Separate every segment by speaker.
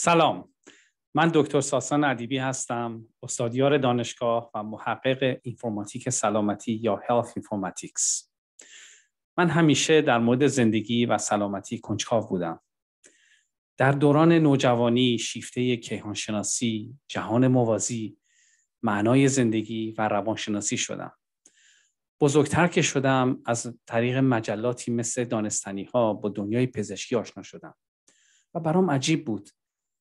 Speaker 1: سلام من دکتر ساسان ادیبی هستم استادیار دانشگاه و محقق اینفرماتیک سلامتی یا هلف اینفرماتیکس من همیشه در مورد زندگی و سلامتی کنجکاو بودم در دوران نوجوانی شیفته کیهانشناسی جهان موازی معنای زندگی و روانشناسی شدم بزرگتر که شدم از طریق مجلاتی مثل دانستانی ها با دنیای پزشکی آشنا شدم و برام عجیب بود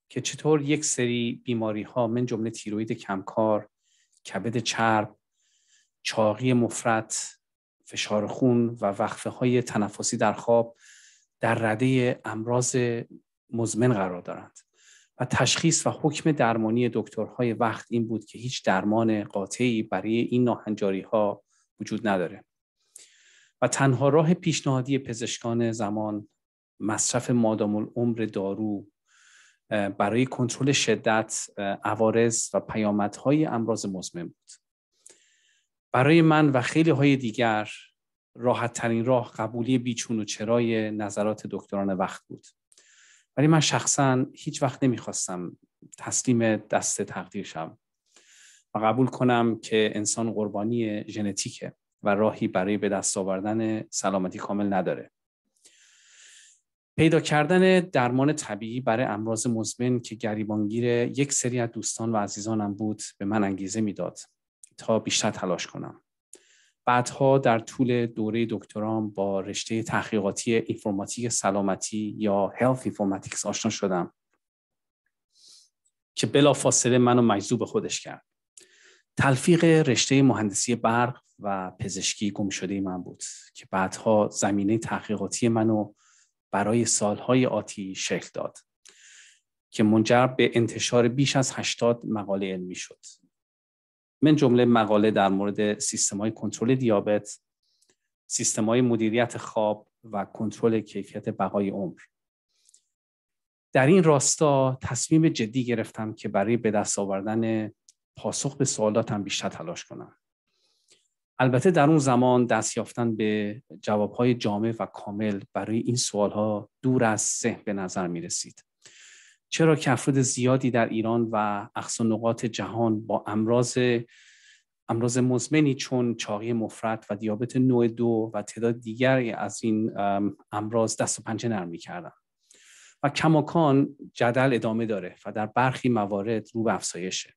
Speaker 1: که چطور یک سری بیماری ها من جمله تیروید کمکار کبد چرب چاقی مفرد، فشار خون و وقفه های تنفسی در خواب در رده امراض مزمن قرار دارند و تشخیص و حکم درمانی دکترهای وقت این بود که هیچ درمان قاطعی برای این ناهنجاری ها وجود نداره و تنها راه پیشنهادی پزشکان زمان مصرف مادام العمر دارو برای کنترل شدت عوارض و پیامدهای امراض مزمن بود برای من و خیلی های دیگر راحت ترین راه قبولی بیچون و چرای نظرات دکتران وقت بود ولی من شخصا هیچ وقت نمیخواستم تسلیم دست تقدیر شم و قبول کنم که انسان قربانی ژنتیکه و راهی برای به دست آوردن سلامتی کامل نداره پیدا کردن درمان طبیعی برای امراض مزمن که گریبانگیر یک سری از دوستان و عزیزانم بود به من انگیزه میداد تا بیشتر تلاش کنم بعدها در طول دوره دکترام با رشته تحقیقاتی اینفرماتیک سلامتی یا Health Informatics آشنا شدم که بلا فاصله منو مجذوب خودش کرد. تلفیق رشته مهندسی برق و پزشکی گم شده من بود که بعدها زمینه تحقیقاتی منو برای سالهای آتی شکل داد که منجر به انتشار بیش از 80 مقاله علمی شد من جمله مقاله در مورد سیستم های کنترل دیابت سیستم های مدیریت خواب و کنترل کیفیت بقای عمر در این راستا تصمیم جدی گرفتم که برای به دست آوردن پاسخ به سوالاتم بیشتر تلاش کنم البته در اون زمان دست یافتن به جوابهای جامع و کامل برای این سوالها دور از سه به نظر می رسید. چرا که افراد زیادی در ایران و اقصا نقاط جهان با امراض امراض مزمنی چون چاقی مفرد و دیابت نوع دو و تعداد دیگری از این امراض دست و پنجه نرم کردن. و کماکان جدل ادامه داره و در برخی موارد رو به افزایشه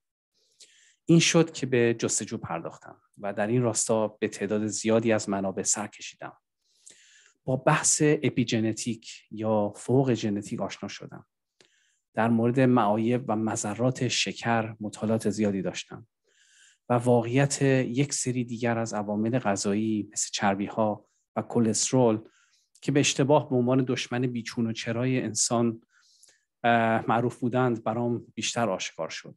Speaker 1: این شد که به جستجو پرداختم و در این راستا به تعداد زیادی از منابع سر کشیدم با بحث اپیژنتیک یا فوق ژنتیک آشنا شدم در مورد معایب و مذرات شکر مطالعات زیادی داشتم و واقعیت یک سری دیگر از عوامل غذایی مثل چربی ها و کلسترول که به اشتباه به عنوان دشمن بیچون و چرای انسان معروف بودند برام بیشتر آشکار شد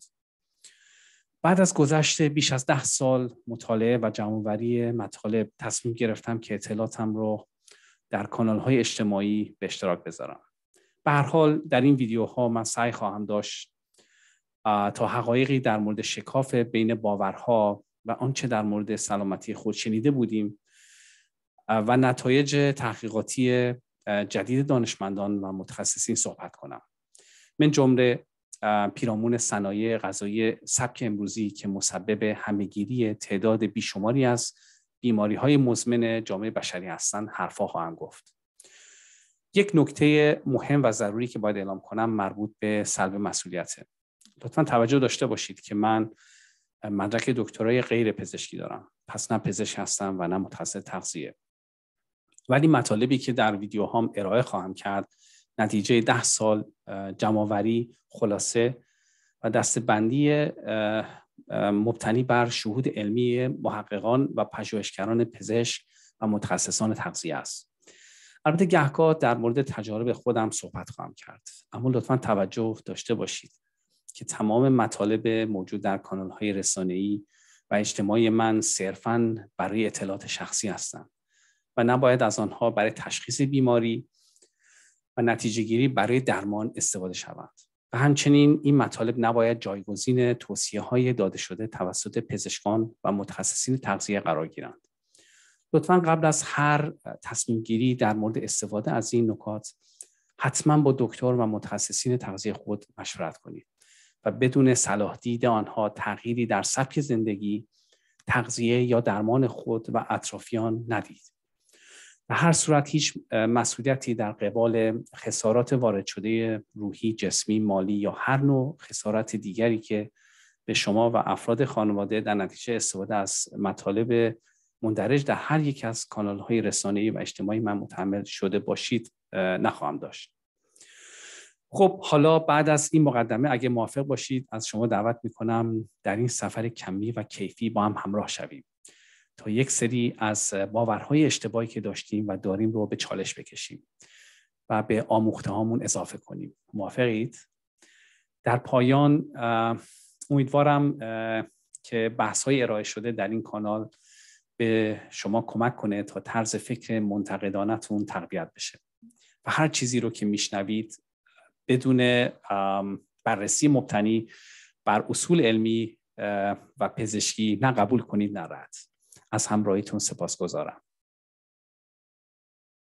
Speaker 1: بعد از گذشت بیش از ده سال مطالعه و جمعوری مطالب تصمیم گرفتم که اطلاعاتم رو در کانال های اجتماعی به اشتراک بذارم به هر حال در این ویدیوها من سعی خواهم داشت تا حقایقی در مورد شکاف بین باورها و آنچه در مورد سلامتی خود شنیده بودیم و نتایج تحقیقاتی جدید دانشمندان و متخصصین صحبت کنم من جمله پیرامون صنایع غذایی سبک امروزی که مسبب همهگیری تعداد بیشماری از بیماری های مزمن جامعه بشری هستند حرفا خواهم گفت یک نکته مهم و ضروری که باید اعلام کنم مربوط به سلب مسئولیته لطفا توجه داشته باشید که من مدرک دکترای غیر پزشکی دارم پس نه پزشک هستم و نه متخصص تغذیه ولی مطالبی که در ویدیوهام ارائه خواهم کرد نتیجه ده سال جمعآوری خلاصه و بندی مبتنی بر شهود علمی محققان و پژوهشگران پزشک و متخصصان تغذیه است البته گهگاه در مورد تجارب خودم صحبت خواهم کرد اما لطفا توجه داشته باشید که تمام مطالب موجود در کانال های ای و اجتماعی من صرفا برای اطلاعات شخصی هستند و نباید از آنها برای تشخیص بیماری و نتیجه گیری برای درمان استفاده شوند و همچنین این مطالب نباید جایگزین توصیه های داده شده توسط پزشکان و متخصصین تغذیه قرار گیرند لطفا قبل از هر تصمیم گیری در مورد استفاده از این نکات حتما با دکتر و متخصصین تغذیه خود مشورت کنید و بدون صلاح دید آنها تغییری در سبک زندگی، تغذیه یا درمان خود و اطرافیان ندید. به هر صورت هیچ مسئولیتی در قبال خسارات وارد شده روحی، جسمی، مالی یا هر نوع خسارت دیگری که به شما و افراد خانواده در نتیجه استفاده از مطالب مندرج در هر یک از کانال های رسانه و اجتماعی من متحمل شده باشید نخواهم داشت. خب حالا بعد از این مقدمه اگه موافق باشید از شما دعوت میکنم در این سفر کمی و کیفی با هم همراه شویم. تا یک سری از باورهای اشتباهی که داشتیم و داریم رو به چالش بکشیم و به آموخته هامون اضافه کنیم موافقید؟ در پایان امیدوارم که بحث های ارائه شده در این کانال به شما کمک کنه تا طرز فکر منتقدانتون تقویت بشه و هر چیزی رو که میشنوید بدون بررسی مبتنی بر اصول علمی و پزشکی نه قبول کنید نه رد از همراهیتون سپاس گذارم